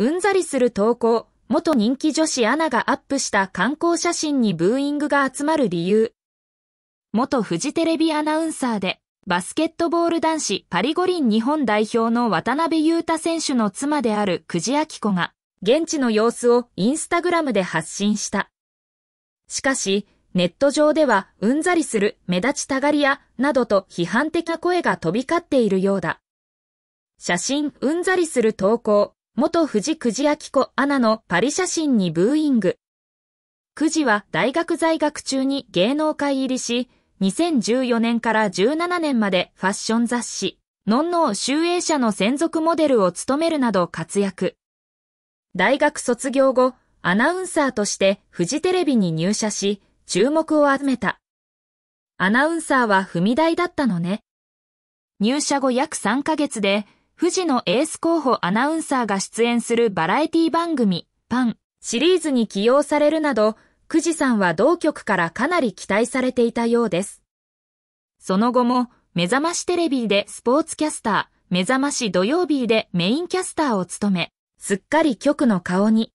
うんざりする投稿、元人気女子アナがアップした観光写真にブーイングが集まる理由。元フジテレビアナウンサーで、バスケットボール男子パリ五輪日本代表の渡辺裕太選手の妻である久慈明子が、現地の様子をインスタグラムで発信した。しかし、ネット上ではうんざりする目立ちたがり屋などと批判的な声が飛び交っているようだ。写真うんざりする投稿元藤久慈明子アナのパリ写真にブーイング。久慈は大学在学中に芸能界入りし、2014年から17年までファッション雑誌、ノンノー集英社の専属モデルを務めるなど活躍。大学卒業後、アナウンサーとしてフジテレビに入社し、注目を集めた。アナウンサーは踏み台だったのね。入社後約3ヶ月で、富士のエース候補アナウンサーが出演するバラエティ番組、パン、シリーズに起用されるなど、富士さんは同局からかなり期待されていたようです。その後も、目覚ましテレビでスポーツキャスター、目覚まし土曜日でメインキャスターを務め、すっかり局の顔に。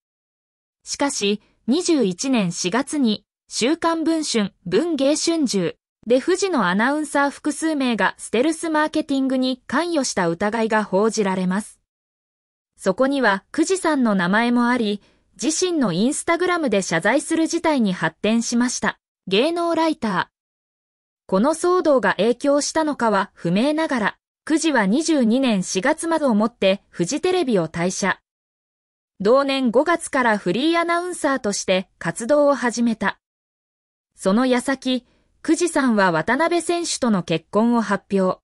しかし、21年4月に、週刊文春、文芸春秋、で富士のアナウンサー複数名がステルスマーケティングに関与した疑いが報じられます。そこには富士さんの名前もあり、自身のインスタグラムで謝罪する事態に発展しました。芸能ライター。この騒動が影響したのかは不明ながら、9時は22年4月までをもってフジテレビを退社。同年5月からフリーアナウンサーとして活動を始めた。その矢先、久慈さんは渡辺選手との結婚を発表。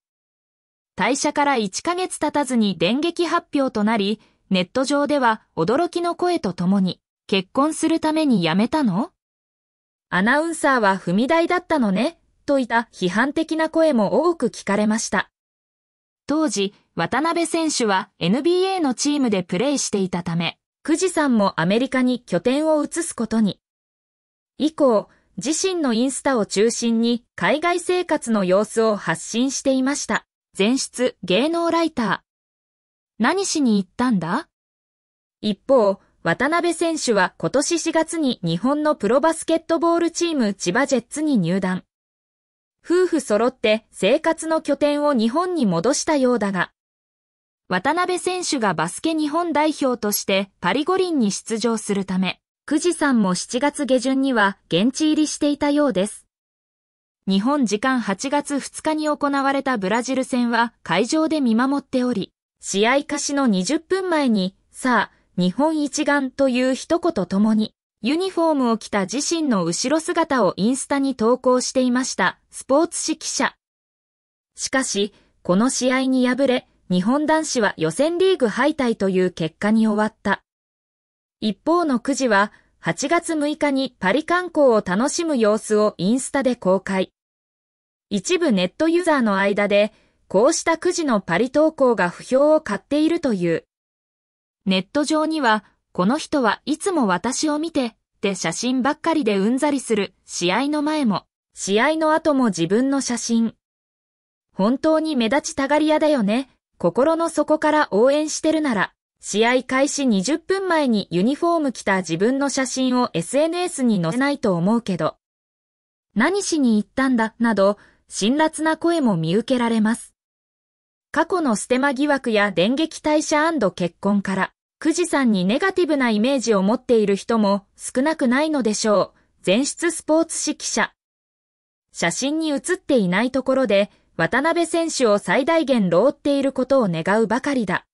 退社から1ヶ月経たずに電撃発表となり、ネット上では驚きの声とともに、結婚するために辞めたのアナウンサーは踏み台だったのね、といた批判的な声も多く聞かれました。当時、渡辺選手は NBA のチームでプレーしていたため、久慈さんもアメリカに拠点を移すことに。以降、自身のインスタを中心に海外生活の様子を発信していました。前出芸能ライター。何しに行ったんだ一方、渡辺選手は今年4月に日本のプロバスケットボールチーム千葉ジェッツに入団。夫婦揃って生活の拠点を日本に戻したようだが、渡辺選手がバスケ日本代表としてパリ五輪に出場するため、久慈さんも7月下旬には現地入りしていたようです。日本時間8月2日に行われたブラジル戦は会場で見守っており、試合開始の20分前に、さあ、日本一丸という一言ともに、ユニフォームを着た自身の後ろ姿をインスタに投稿していました、スポーツ紙記者。しかし、この試合に敗れ、日本男子は予選リーグ敗退という結果に終わった。一方のくじは、8月6日にパリ観光を楽しむ様子をインスタで公開。一部ネットユーザーの間で、こうしたくじのパリ投稿が不評を買っているという。ネット上には、この人はいつも私を見て、って写真ばっかりでうんざりする、試合の前も、試合の後も自分の写真。本当に目立ちたがり屋だよね、心の底から応援してるなら。試合開始20分前にユニフォーム着た自分の写真を SNS に載せないと思うけど、何しに行ったんだ、など、辛辣な声も見受けられます。過去のステマ疑惑や電撃退社結婚から、くじさんにネガティブなイメージを持っている人も少なくないのでしょう。全室スポーツ指記者。写真に写っていないところで、渡辺選手を最大限ろっていることを願うばかりだ。